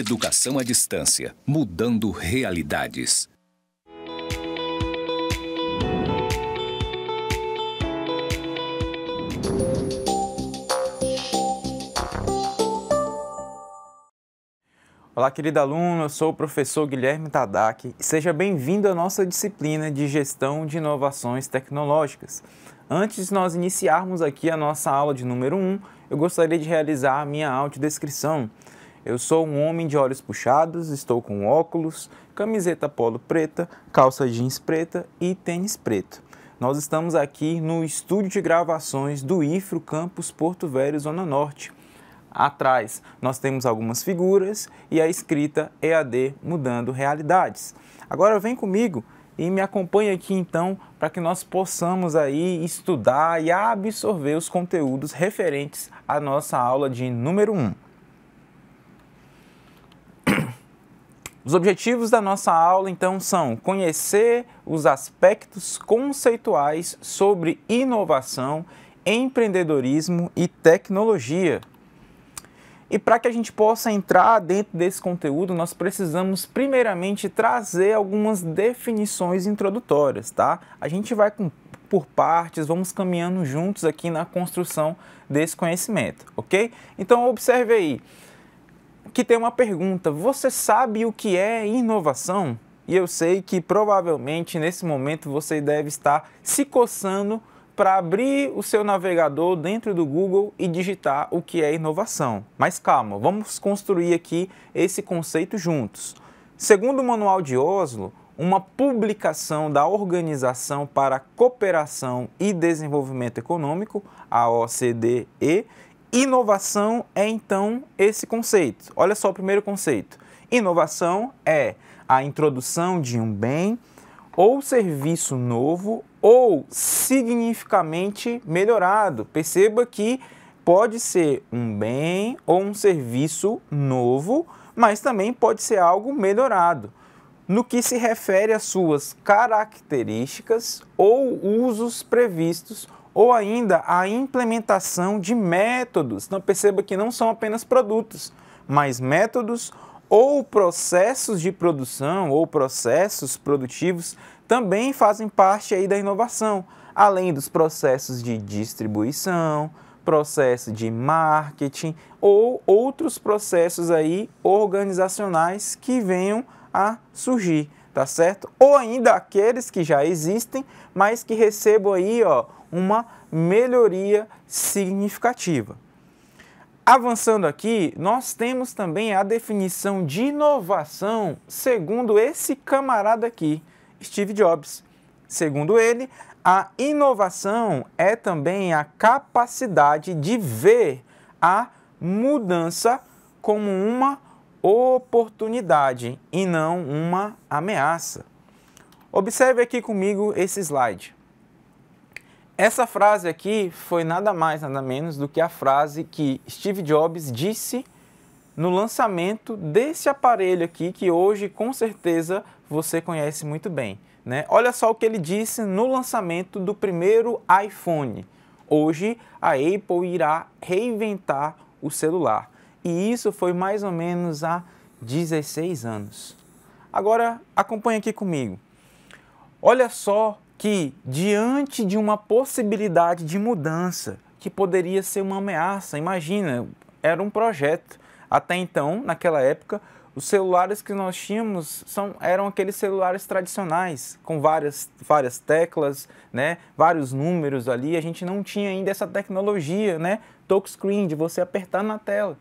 Educação à distância, mudando realidades. Olá, querido aluno, eu sou o professor Guilherme Tadak seja bem-vindo à nossa disciplina de Gestão de Inovações Tecnológicas. Antes de nós iniciarmos aqui a nossa aula de número 1, eu gostaria de realizar a minha audiodescrição. Eu sou um homem de olhos puxados, estou com óculos, camiseta polo preta, calça jeans preta e tênis preto. Nós estamos aqui no estúdio de gravações do IFRO Campus Porto Velho, Zona Norte. Atrás nós temos algumas figuras e a escrita EAD Mudando Realidades. Agora vem comigo e me acompanhe aqui então para que nós possamos aí estudar e absorver os conteúdos referentes à nossa aula de número 1. Um. Os objetivos da nossa aula, então, são conhecer os aspectos conceituais sobre inovação, empreendedorismo e tecnologia. E para que a gente possa entrar dentro desse conteúdo, nós precisamos primeiramente trazer algumas definições introdutórias, tá? A gente vai com, por partes, vamos caminhando juntos aqui na construção desse conhecimento, ok? Então observe aí que tem uma pergunta: você sabe o que é inovação? E eu sei que provavelmente nesse momento você deve estar se coçando para abrir o seu navegador dentro do Google e digitar o que é inovação. Mas calma, vamos construir aqui esse conceito juntos. Segundo o Manual de Oslo, uma publicação da Organização para a Cooperação e Desenvolvimento Econômico, a OCDE, Inovação é então esse conceito. Olha só o primeiro conceito. Inovação é a introdução de um bem ou serviço novo ou significamente melhorado. Perceba que pode ser um bem ou um serviço novo, mas também pode ser algo melhorado. No que se refere às suas características ou usos previstos ou ainda a implementação de métodos. Então perceba que não são apenas produtos, mas métodos ou processos de produção ou processos produtivos também fazem parte aí da inovação, além dos processos de distribuição, processo de marketing ou outros processos aí organizacionais que venham a surgir, tá certo? Ou ainda aqueles que já existem, mas que recebam aí, ó, uma melhoria significativa. Avançando aqui, nós temos também a definição de inovação segundo esse camarada aqui, Steve Jobs. Segundo ele, a inovação é também a capacidade de ver a mudança como uma oportunidade e não uma ameaça. Observe aqui comigo esse slide. Essa frase aqui foi nada mais, nada menos do que a frase que Steve Jobs disse no lançamento desse aparelho aqui, que hoje com certeza você conhece muito bem. Né? Olha só o que ele disse no lançamento do primeiro iPhone. Hoje a Apple irá reinventar o celular. E isso foi mais ou menos há 16 anos. Agora acompanhe aqui comigo. Olha só que, diante de uma possibilidade de mudança, que poderia ser uma ameaça, imagina, era um projeto. Até então, naquela época, os celulares que nós tínhamos são, eram aqueles celulares tradicionais, com várias, várias teclas, né, vários números ali. A gente não tinha ainda essa tecnologia, né, touchscreen, de você apertar na tela.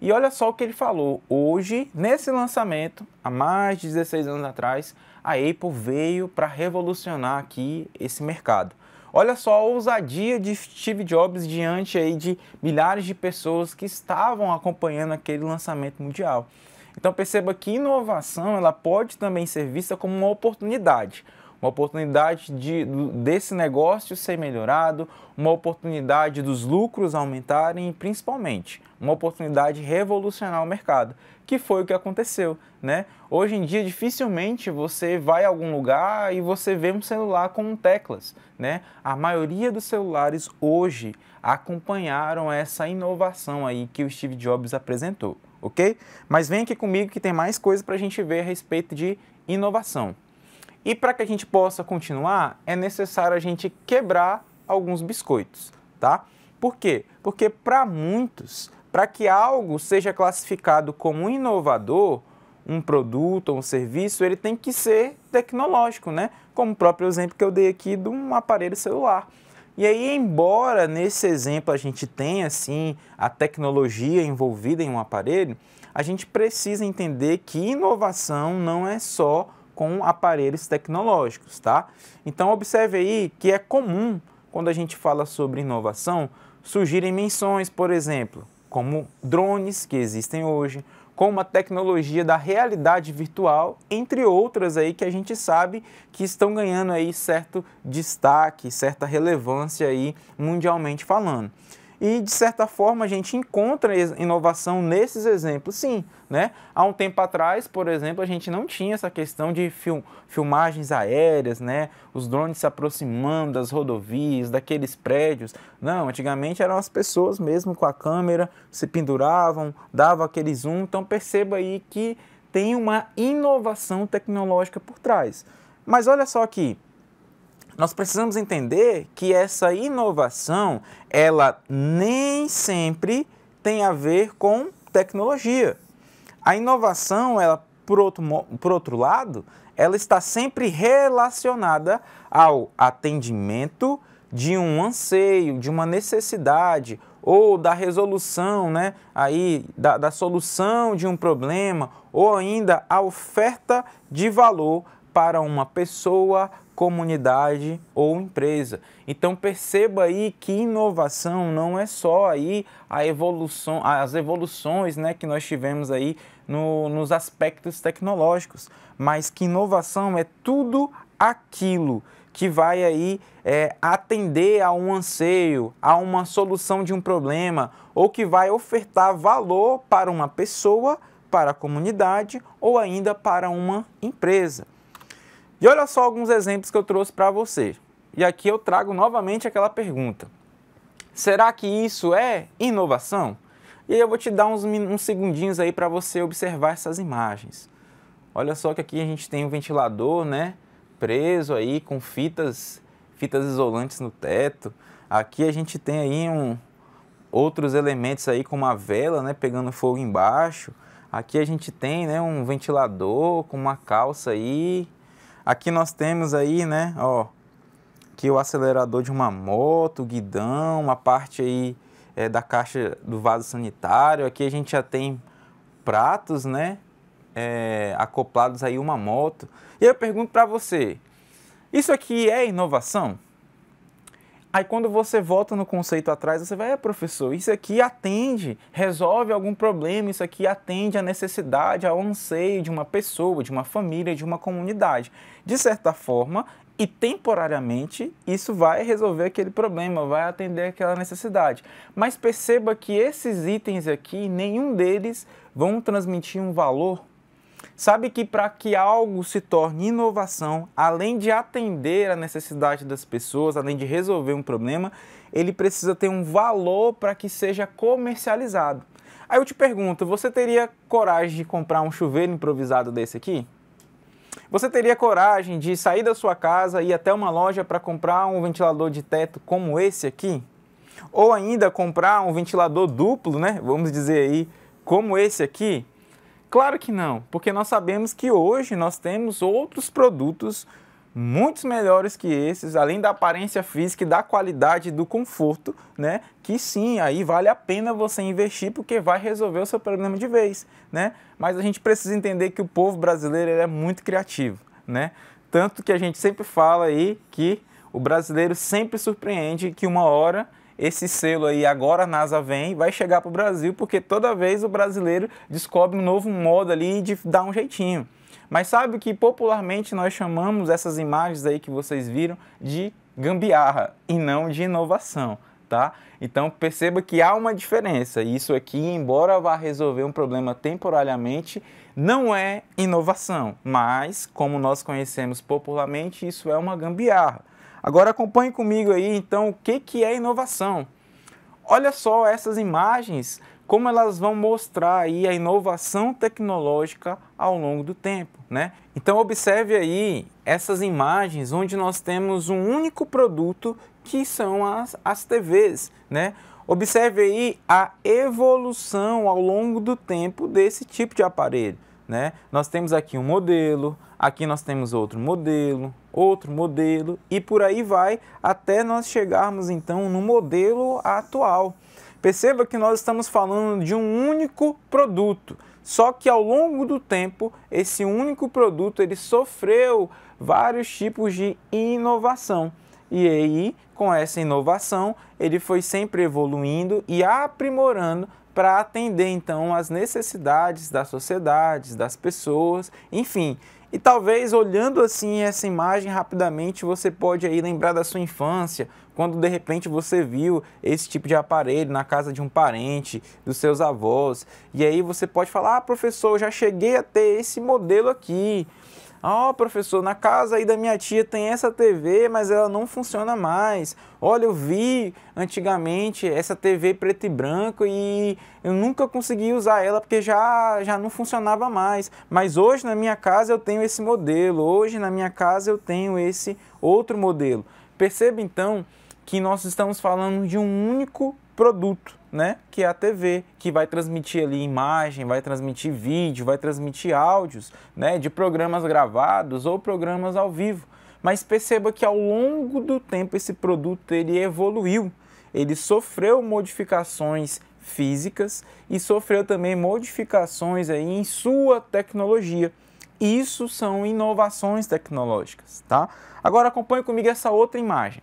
E olha só o que ele falou. Hoje, nesse lançamento, há mais de 16 anos atrás, a Apple veio para revolucionar aqui esse mercado. Olha só a ousadia de Steve Jobs diante aí de milhares de pessoas que estavam acompanhando aquele lançamento mundial. Então perceba que inovação ela pode também ser vista como uma oportunidade uma oportunidade de, desse negócio ser melhorado, uma oportunidade dos lucros aumentarem e, principalmente, uma oportunidade de revolucionar o mercado, que foi o que aconteceu. Né? Hoje em dia, dificilmente você vai a algum lugar e você vê um celular com teclas. Né? A maioria dos celulares hoje acompanharam essa inovação aí que o Steve Jobs apresentou. Ok? Mas vem aqui comigo que tem mais coisa para a gente ver a respeito de inovação. E para que a gente possa continuar, é necessário a gente quebrar alguns biscoitos, tá? Por quê? Porque para muitos, para que algo seja classificado como inovador, um produto ou um serviço, ele tem que ser tecnológico, né? Como o próprio exemplo que eu dei aqui de um aparelho celular. E aí, embora nesse exemplo a gente tenha assim a tecnologia envolvida em um aparelho, a gente precisa entender que inovação não é só com aparelhos tecnológicos, tá? Então observe aí que é comum quando a gente fala sobre inovação surgirem menções, por exemplo, como drones que existem hoje, como a tecnologia da realidade virtual, entre outras aí que a gente sabe que estão ganhando aí certo destaque, certa relevância aí mundialmente falando. E, de certa forma, a gente encontra inovação nesses exemplos, sim. Né? Há um tempo atrás, por exemplo, a gente não tinha essa questão de film, filmagens aéreas, né? os drones se aproximando das rodovias, daqueles prédios. Não, antigamente eram as pessoas mesmo com a câmera, se penduravam, davam aquele zoom. Então perceba aí que tem uma inovação tecnológica por trás. Mas olha só aqui, nós precisamos entender que essa inovação, ela nem sempre tem a ver com tecnologia. A inovação, ela por outro, por outro lado, ela está sempre relacionada ao atendimento de um anseio, de uma necessidade ou da resolução, né, aí, da, da solução de um problema ou ainda a oferta de valor para uma pessoa, comunidade ou empresa. Então perceba aí que inovação não é só aí a evolução, as evoluções né, que nós tivemos aí no, nos aspectos tecnológicos, mas que inovação é tudo aquilo que vai aí é, atender a um anseio, a uma solução de um problema, ou que vai ofertar valor para uma pessoa, para a comunidade ou ainda para uma empresa. E olha só alguns exemplos que eu trouxe para você. E aqui eu trago novamente aquela pergunta: será que isso é inovação? E aí eu vou te dar uns, uns segundinhos aí para você observar essas imagens. Olha só que aqui a gente tem um ventilador, né? Preso aí com fitas, fitas isolantes no teto. Aqui a gente tem aí um, outros elementos aí como a vela, né? Pegando fogo embaixo. Aqui a gente tem, né? Um ventilador com uma calça aí Aqui nós temos aí, né, ó, que o acelerador de uma moto, o guidão, uma parte aí é, da caixa do vaso sanitário. Aqui a gente já tem pratos, né, é, acoplados aí uma moto. E eu pergunto para você, isso aqui é inovação? Aí quando você volta no conceito atrás, você vai, é, professor, isso aqui atende, resolve algum problema, isso aqui atende a necessidade, ao anseio de uma pessoa, de uma família, de uma comunidade. De certa forma, e temporariamente isso vai resolver aquele problema, vai atender aquela necessidade. Mas perceba que esses itens aqui, nenhum deles vão transmitir um valor Sabe que para que algo se torne inovação, além de atender a necessidade das pessoas, além de resolver um problema, ele precisa ter um valor para que seja comercializado. Aí eu te pergunto, você teria coragem de comprar um chuveiro improvisado desse aqui? Você teria coragem de sair da sua casa e ir até uma loja para comprar um ventilador de teto como esse aqui? Ou ainda comprar um ventilador duplo, né? Vamos dizer aí, como esse aqui? Claro que não, porque nós sabemos que hoje nós temos outros produtos muitos melhores que esses, além da aparência física e da qualidade do conforto, né? Que sim, aí vale a pena você investir porque vai resolver o seu problema de vez, né? Mas a gente precisa entender que o povo brasileiro é muito criativo, né? Tanto que a gente sempre fala aí que o brasileiro sempre surpreende que uma hora esse selo aí, agora a NASA vem, vai chegar para o Brasil, porque toda vez o brasileiro descobre um novo modo ali de dar um jeitinho. Mas sabe que popularmente nós chamamos essas imagens aí que vocês viram de gambiarra e não de inovação. Tá? Então perceba que há uma diferença. Isso aqui, embora vá resolver um problema temporariamente, não é inovação, mas como nós conhecemos popularmente, isso é uma gambiarra. Agora acompanhe comigo aí então o que, que é inovação. Olha só essas imagens, como elas vão mostrar aí a inovação tecnológica ao longo do tempo, né? Então observe aí essas imagens onde nós temos um único produto que são as, as TVs, né? Observe aí a evolução ao longo do tempo desse tipo de aparelho, né? Nós temos aqui um modelo, aqui nós temos outro modelo, outro modelo e por aí vai até nós chegarmos então no modelo atual. Perceba que nós estamos falando de um único produto, só que ao longo do tempo esse único produto ele sofreu vários tipos de inovação. E aí, com essa inovação, ele foi sempre evoluindo e aprimorando para atender então as necessidades das sociedades, das pessoas, enfim, e talvez olhando assim essa imagem rapidamente, você pode aí lembrar da sua infância, quando de repente você viu esse tipo de aparelho na casa de um parente, dos seus avós, e aí você pode falar: "Ah, professor, já cheguei a ter esse modelo aqui". Ó, oh, professor, na casa aí da minha tia tem essa TV, mas ela não funciona mais. Olha, eu vi antigamente essa TV preto e branco e eu nunca consegui usar ela porque já, já não funcionava mais. Mas hoje na minha casa eu tenho esse modelo, hoje na minha casa eu tenho esse outro modelo. Perceba então que nós estamos falando de um único produto né? Que é a TV, que vai transmitir ali imagem, vai transmitir vídeo, vai transmitir áudios, né? De programas gravados ou programas ao vivo. Mas perceba que ao longo do tempo esse produto ele evoluiu, ele sofreu modificações físicas e sofreu também modificações aí em sua tecnologia. Isso são inovações tecnológicas, tá? Agora acompanhe comigo essa outra imagem.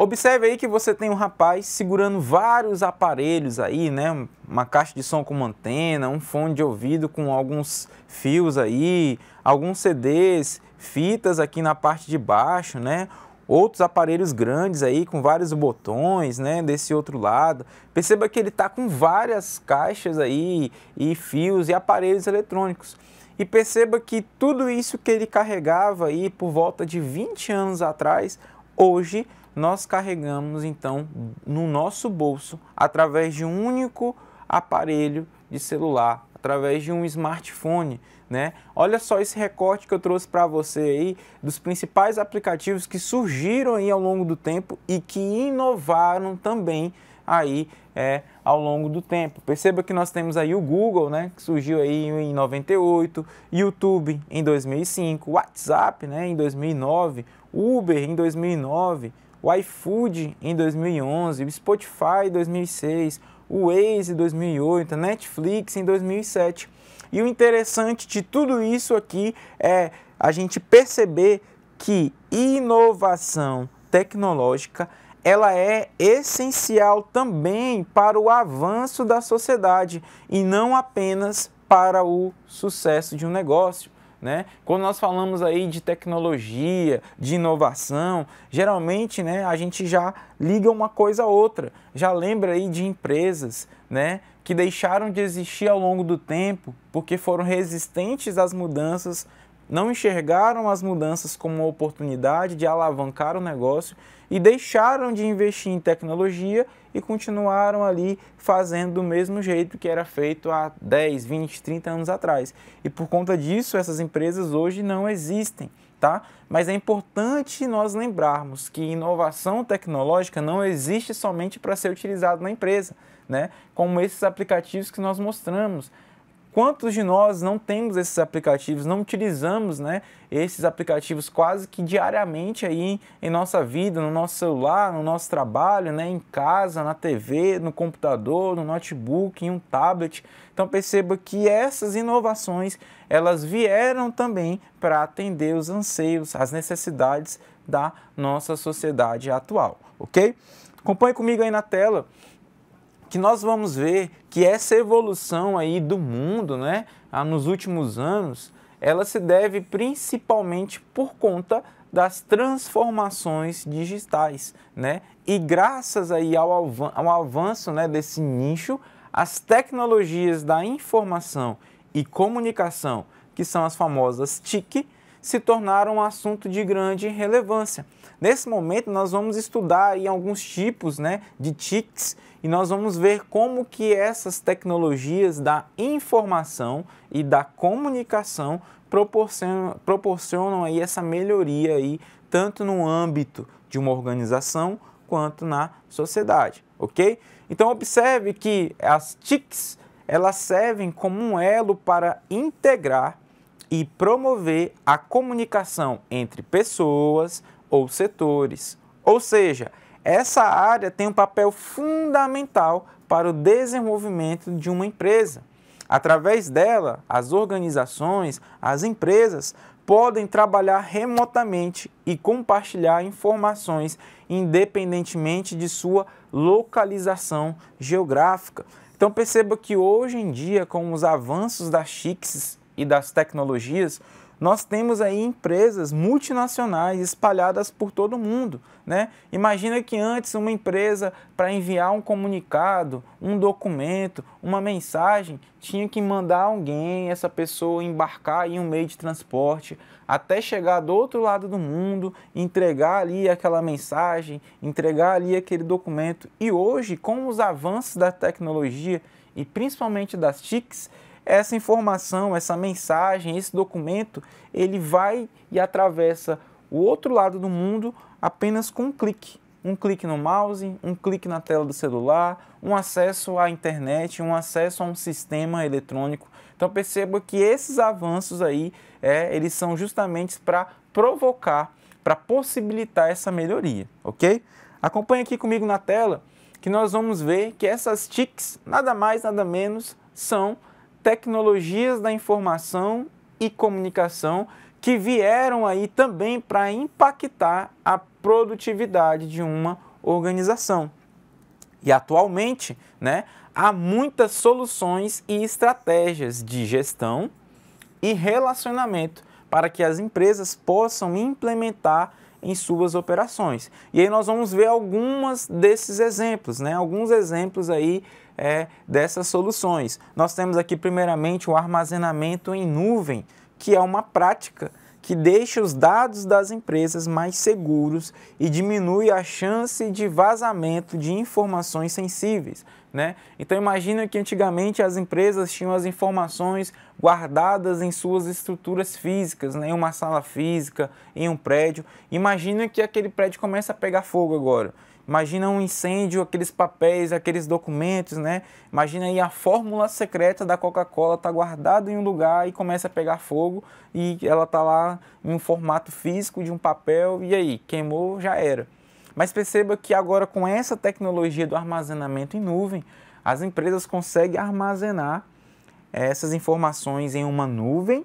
Observe aí que você tem um rapaz segurando vários aparelhos aí, né? Uma caixa de som com uma antena, um fone de ouvido com alguns fios aí, alguns CDs, fitas aqui na parte de baixo, né? Outros aparelhos grandes aí com vários botões, né? Desse outro lado. Perceba que ele está com várias caixas aí e fios e aparelhos eletrônicos. E perceba que tudo isso que ele carregava aí por volta de 20 anos atrás, hoje nós carregamos então no nosso bolso através de um único aparelho de celular, através de um smartphone, né? Olha só esse recorte que eu trouxe para você aí dos principais aplicativos que surgiram aí ao longo do tempo e que inovaram também aí é, ao longo do tempo. Perceba que nós temos aí o Google, né, que surgiu aí em 98, YouTube em 2005, WhatsApp, né, em 2009, Uber em 2009, o iFood em 2011, o Spotify em 2006, o Waze em 2008, a Netflix em 2007. E o interessante de tudo isso aqui é a gente perceber que inovação tecnológica ela é essencial também para o avanço da sociedade e não apenas para o sucesso de um negócio. Né? Quando nós falamos aí de tecnologia, de inovação, geralmente né, a gente já liga uma coisa a outra, já lembra aí de empresas né, que deixaram de existir ao longo do tempo porque foram resistentes às mudanças, não enxergaram as mudanças como uma oportunidade de alavancar o negócio e deixaram de investir em tecnologia e continuaram ali fazendo do mesmo jeito que era feito há 10, 20, 30 anos atrás. E por conta disso, essas empresas hoje não existem. Tá? Mas é importante nós lembrarmos que inovação tecnológica não existe somente para ser utilizado na empresa, né? como esses aplicativos que nós mostramos. Quantos de nós não temos esses aplicativos, não utilizamos né, esses aplicativos quase que diariamente aí em nossa vida, no nosso celular, no nosso trabalho, né, em casa, na TV, no computador, no notebook, em um tablet. Então perceba que essas inovações, elas vieram também para atender os anseios, as necessidades da nossa sociedade atual, ok? Acompanhe comigo aí na tela que nós vamos ver que essa evolução aí do mundo, né, ah, nos últimos anos, ela se deve principalmente por conta das transformações digitais, né? E graças aí ao, ao avanço né, desse nicho, as tecnologias da informação e comunicação, que são as famosas TIC, se tornaram um assunto de grande relevância. Nesse momento, nós vamos estudar aí alguns tipos né, de TICs e nós vamos ver como que essas tecnologias da informação e da comunicação proporcionam, proporcionam aí essa melhoria aí, tanto no âmbito de uma organização quanto na sociedade, ok? Então observe que as TICs elas servem como um elo para integrar e promover a comunicação entre pessoas ou setores, ou seja, essa área tem um papel fundamental para o desenvolvimento de uma empresa. Através dela, as organizações, as empresas podem trabalhar remotamente e compartilhar informações independentemente de sua localização geográfica. Então perceba que hoje em dia, com os avanços das chiques e das tecnologias, nós temos aí empresas multinacionais espalhadas por todo o mundo. Né? Imagina que antes uma empresa, para enviar um comunicado, um documento, uma mensagem, tinha que mandar alguém, essa pessoa embarcar em um meio de transporte até chegar do outro lado do mundo, entregar ali aquela mensagem, entregar ali aquele documento. E hoje, com os avanços da tecnologia e principalmente das TICs, essa informação, essa mensagem, esse documento, ele vai e atravessa o outro lado do mundo apenas com um clique. Um clique no mouse, um clique na tela do celular, um acesso à internet, um acesso a um sistema eletrônico. Então perceba que esses avanços aí, é, eles são justamente para provocar, para possibilitar essa melhoria, ok? Acompanhe aqui comigo na tela que nós vamos ver que essas TICs, nada mais, nada menos, são tecnologias da informação e comunicação que vieram aí também para impactar a produtividade de uma organização. E atualmente, né, há muitas soluções e estratégias de gestão e relacionamento para que as empresas possam implementar em suas operações. E aí nós vamos ver algumas desses exemplos, né? Alguns exemplos aí é, dessas soluções. Nós temos aqui, primeiramente, o armazenamento em nuvem, que é uma prática que deixa os dados das empresas mais seguros e diminui a chance de vazamento de informações sensíveis. Né? Então imagina que antigamente as empresas tinham as informações guardadas em suas estruturas físicas, né? em uma sala física, em um prédio. Imagina que aquele prédio começa a pegar fogo agora. Imagina um incêndio, aqueles papéis, aqueles documentos, né? Imagina aí a fórmula secreta da Coca-Cola tá guardada em um lugar e começa a pegar fogo e ela tá lá em um formato físico de um papel e aí, queimou, já era. Mas perceba que agora com essa tecnologia do armazenamento em nuvem, as empresas conseguem armazenar essas informações em uma nuvem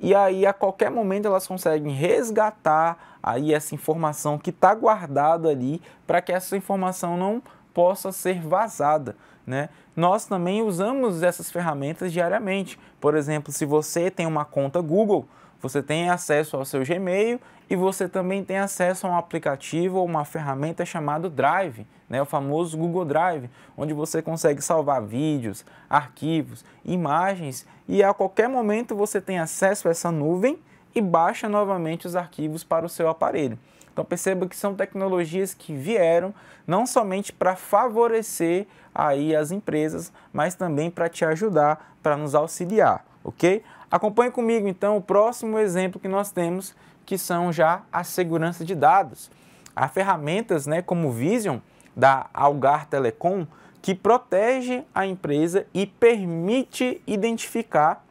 e aí a qualquer momento elas conseguem resgatar aí essa informação que está guardada ali para que essa informação não possa ser vazada. Né? Nós também usamos essas ferramentas diariamente. Por exemplo, se você tem uma conta Google, você tem acesso ao seu Gmail e você também tem acesso a um aplicativo ou uma ferramenta chamado Drive, né, o famoso Google Drive, onde você consegue salvar vídeos, arquivos, imagens e a qualquer momento você tem acesso a essa nuvem e baixa novamente os arquivos para o seu aparelho. Então perceba que são tecnologias que vieram não somente para favorecer aí as empresas, mas também para te ajudar, para nos auxiliar, ok? Acompanhe comigo então o próximo exemplo que nós temos, que são já a segurança de dados. Há ferramentas né, como Vision da Algar Telecom que protege a empresa e permite identificar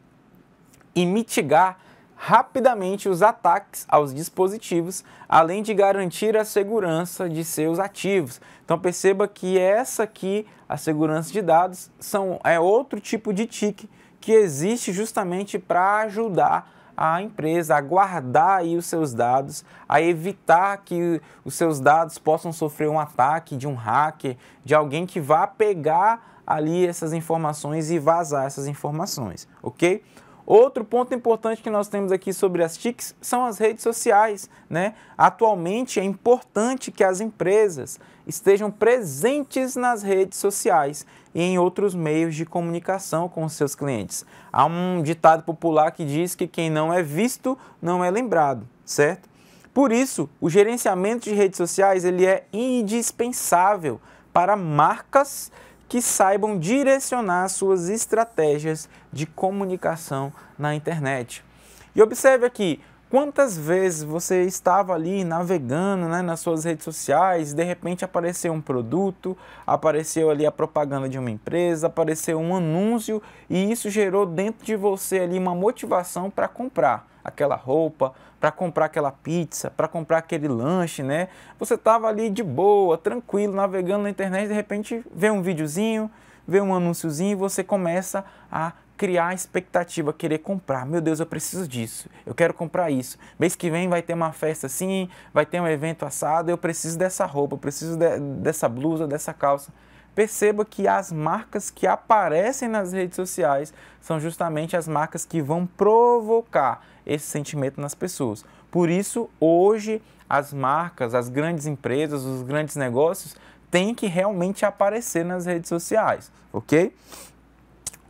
e mitigar rapidamente os ataques aos dispositivos, além de garantir a segurança de seus ativos. Então perceba que essa aqui, a segurança de dados, são, é outro tipo de TIC que existe justamente para ajudar a empresa a guardar aí os seus dados, a evitar que os seus dados possam sofrer um ataque de um hacker, de alguém que vá pegar ali essas informações e vazar essas informações, ok? Outro ponto importante que nós temos aqui sobre as TICs são as redes sociais. Né? Atualmente é importante que as empresas estejam presentes nas redes sociais e em outros meios de comunicação com os seus clientes. Há um ditado popular que diz que quem não é visto não é lembrado, certo? Por isso, o gerenciamento de redes sociais ele é indispensável para marcas que saibam direcionar suas estratégias de comunicação na internet. E observe aqui, quantas vezes você estava ali navegando né, nas suas redes sociais, de repente apareceu um produto, apareceu ali a propaganda de uma empresa, apareceu um anúncio e isso gerou dentro de você ali uma motivação para comprar aquela roupa, para comprar aquela pizza, para comprar aquele lanche, né? Você estava ali de boa, tranquilo, navegando na internet, de repente vê um videozinho, vê um anúnciozinho e você começa a criar expectativa, querer comprar. Meu Deus, eu preciso disso. Eu quero comprar isso. Mês que vem vai ter uma festa assim, vai ter um evento assado, eu preciso dessa roupa, eu preciso de, dessa blusa, dessa calça. Perceba que as marcas que aparecem nas redes sociais são justamente as marcas que vão provocar esse sentimento nas pessoas. Por isso, hoje, as marcas, as grandes empresas, os grandes negócios têm que realmente aparecer nas redes sociais, ok?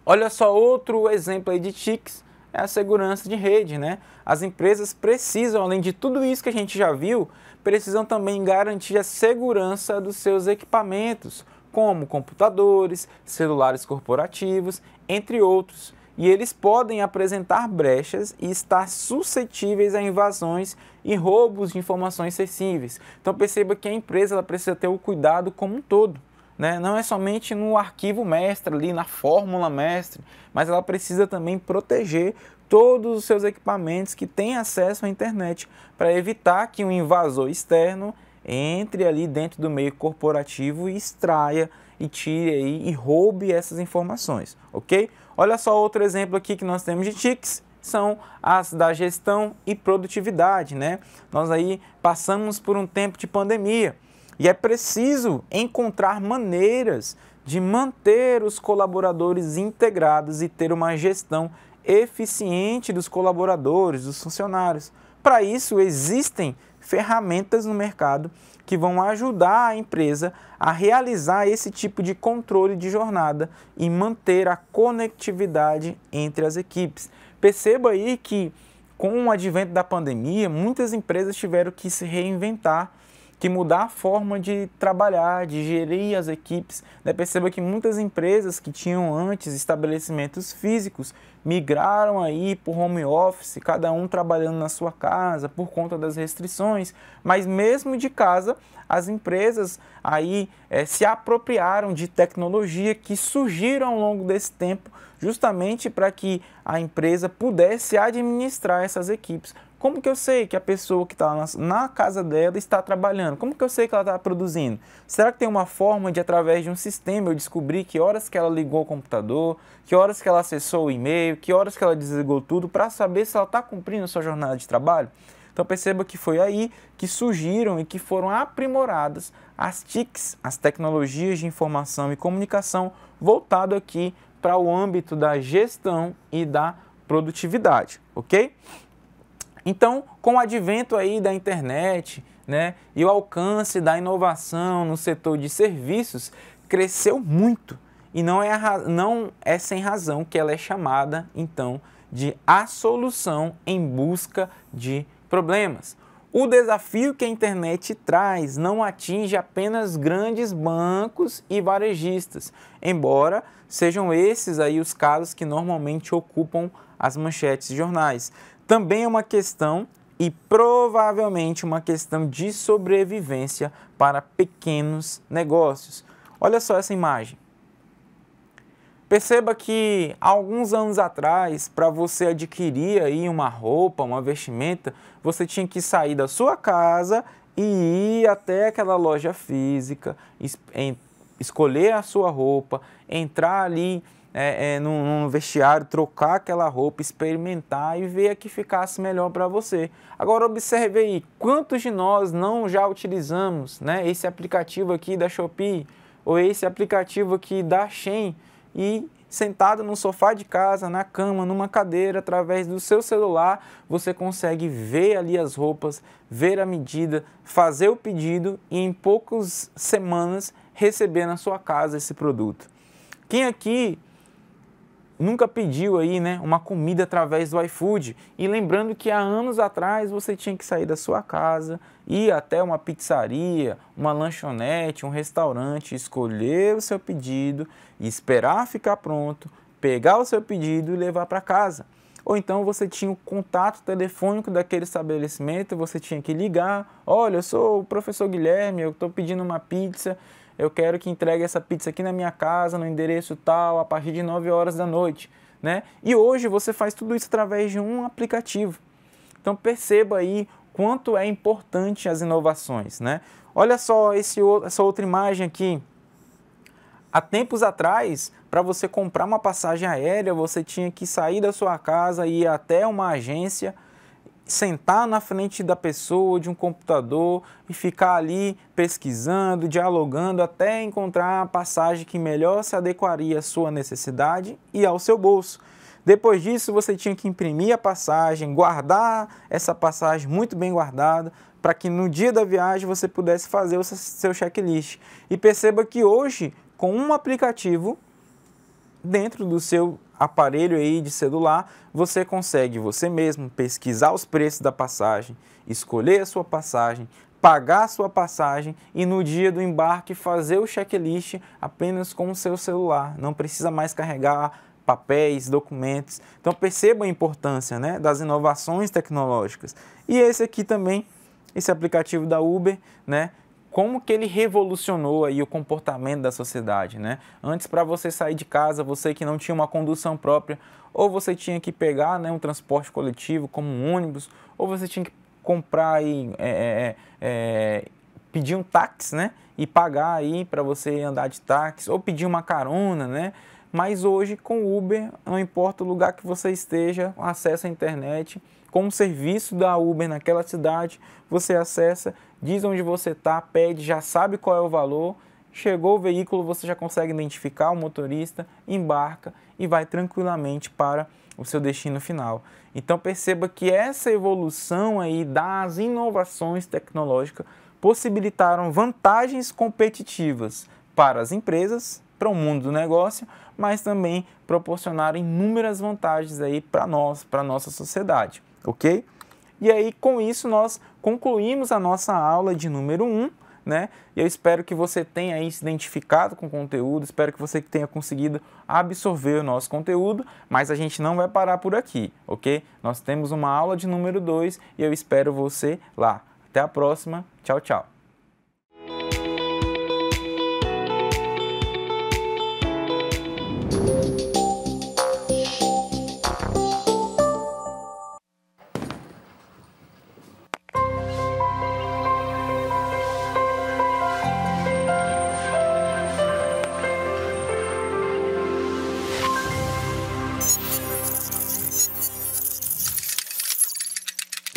Olha só outro exemplo aí de tics, é a segurança de rede, né? As empresas precisam, além de tudo isso que a gente já viu, precisam também garantir a segurança dos seus equipamentos, como computadores, celulares corporativos, entre outros e eles podem apresentar brechas e estar suscetíveis a invasões e roubos de informações sensíveis. Então perceba que a empresa precisa ter o cuidado como um todo. Né? Não é somente no arquivo mestre, ali na fórmula mestre, mas ela precisa também proteger todos os seus equipamentos que têm acesso à internet para evitar que um invasor externo entre ali dentro do meio corporativo e extraia e tire aí, e roube essas informações, ok? Olha só outro exemplo aqui que nós temos de TICs, são as da gestão e produtividade, né? Nós aí passamos por um tempo de pandemia e é preciso encontrar maneiras de manter os colaboradores integrados e ter uma gestão eficiente dos colaboradores, dos funcionários. Para isso existem ferramentas no mercado que vão ajudar a empresa a realizar esse tipo de controle de jornada e manter a conectividade entre as equipes. Perceba aí que com o advento da pandemia, muitas empresas tiveram que se reinventar, que mudar a forma de trabalhar, de gerir as equipes. Né? Perceba que muitas empresas que tinham antes estabelecimentos físicos migraram aí para o home office, cada um trabalhando na sua casa por conta das restrições, mas mesmo de casa, as empresas aí é, se apropriaram de tecnologia que surgiram ao longo desse tempo justamente para que a empresa pudesse administrar essas equipes. Como que eu sei que a pessoa que está na, na casa dela está trabalhando? Como que eu sei que ela está produzindo? Será que tem uma forma de, através de um sistema, eu descobrir que horas que ela ligou o computador, que horas que ela acessou o e-mail, que horas que ela desligou tudo, para saber se ela está cumprindo a sua jornada de trabalho? Então perceba que foi aí que surgiram e que foram aprimoradas as TICs, as tecnologias de informação e comunicação, voltado aqui para o âmbito da gestão e da produtividade, ok? Então, com o advento aí da internet né, e o alcance da inovação no setor de serviços, cresceu muito e não é, não é sem razão que ela é chamada, então, de a solução em busca de problemas. O desafio que a internet traz não atinge apenas grandes bancos e varejistas, embora sejam esses aí os casos que normalmente ocupam as manchetes de jornais. Também é uma questão e provavelmente uma questão de sobrevivência para pequenos negócios. Olha só essa imagem. Perceba que alguns anos atrás, para você adquirir aí uma roupa, uma vestimenta, você tinha que sair da sua casa e ir até aquela loja física, escolher a sua roupa, entrar ali é, é, num, num, vestiário, trocar aquela roupa, experimentar e ver a que ficasse melhor para você. Agora observe aí, quantos de nós não já utilizamos né, esse aplicativo aqui da Shopee ou esse aplicativo aqui da Shein, e sentado no sofá de casa, na cama, numa cadeira, através do seu celular, você consegue ver ali as roupas, ver a medida, fazer o pedido e em poucas semanas receber na sua casa esse produto. Quem aqui nunca pediu aí, né, uma comida através do iFood? E lembrando que há anos atrás você tinha que sair da sua casa, ir até uma pizzaria, uma lanchonete, um restaurante, escolher o seu pedido, esperar ficar pronto, pegar o seu pedido e levar para casa. Ou então você tinha o contato telefônico daquele estabelecimento, você tinha que ligar: olha, eu sou o professor Guilherme, eu estou pedindo uma pizza, eu quero que entregue essa pizza aqui na minha casa, no endereço tal, a partir de 9 horas da noite. Né? E hoje você faz tudo isso através de um aplicativo. Então perceba aí quanto é importante as inovações, né? Olha só esse, essa outra imagem aqui. Há tempos atrás, para você comprar uma passagem aérea, você tinha que sair da sua casa ir até uma agência, sentar na frente da pessoa, de um computador e ficar ali pesquisando, dialogando até encontrar a passagem que melhor se adequaria à sua necessidade e ao seu bolso. Depois disso, você tinha que imprimir a passagem, guardar essa passagem muito bem guardada, para que no dia da viagem você pudesse fazer o seu checklist. E perceba que hoje com um aplicativo dentro do seu aparelho aí de celular, você consegue você mesmo pesquisar os preços da passagem, escolher a sua passagem, pagar a sua passagem e no dia do embarque fazer o checklist apenas com o seu celular. Não precisa mais carregar papéis, documentos. Então perceba a importância né, das inovações tecnológicas. E esse aqui também, esse aplicativo da Uber, né, como que ele revolucionou aí o comportamento da sociedade, né? Antes para você sair de casa, você que não tinha uma condução própria, ou você tinha que pegar né, um transporte coletivo como um ônibus, ou você tinha que comprar e é, é, é, é, pedir um táxi, né? E pagar aí para você andar de táxi, ou pedir uma carona, né? Mas hoje com o Uber, não importa o lugar que você esteja, acesso à internet, com o serviço da Uber naquela cidade, você acessa, diz onde você está, pede, já sabe qual é o valor, chegou o veículo, você já consegue identificar o motorista, embarca e vai tranquilamente para o seu destino final. Então perceba que essa evolução aí das inovações tecnológicas possibilitaram vantagens competitivas para as empresas para o mundo do negócio, mas também proporcionar inúmeras vantagens aí para nós, para nossa sociedade, ok? E aí com isso nós concluímos a nossa aula de número 1, um, né? Eu espero que você tenha aí se identificado com o conteúdo, espero que você tenha conseguido absorver o nosso conteúdo, mas a gente não vai parar por aqui, ok? Nós temos uma aula de número 2 e eu espero você lá. Até a próxima, tchau, tchau.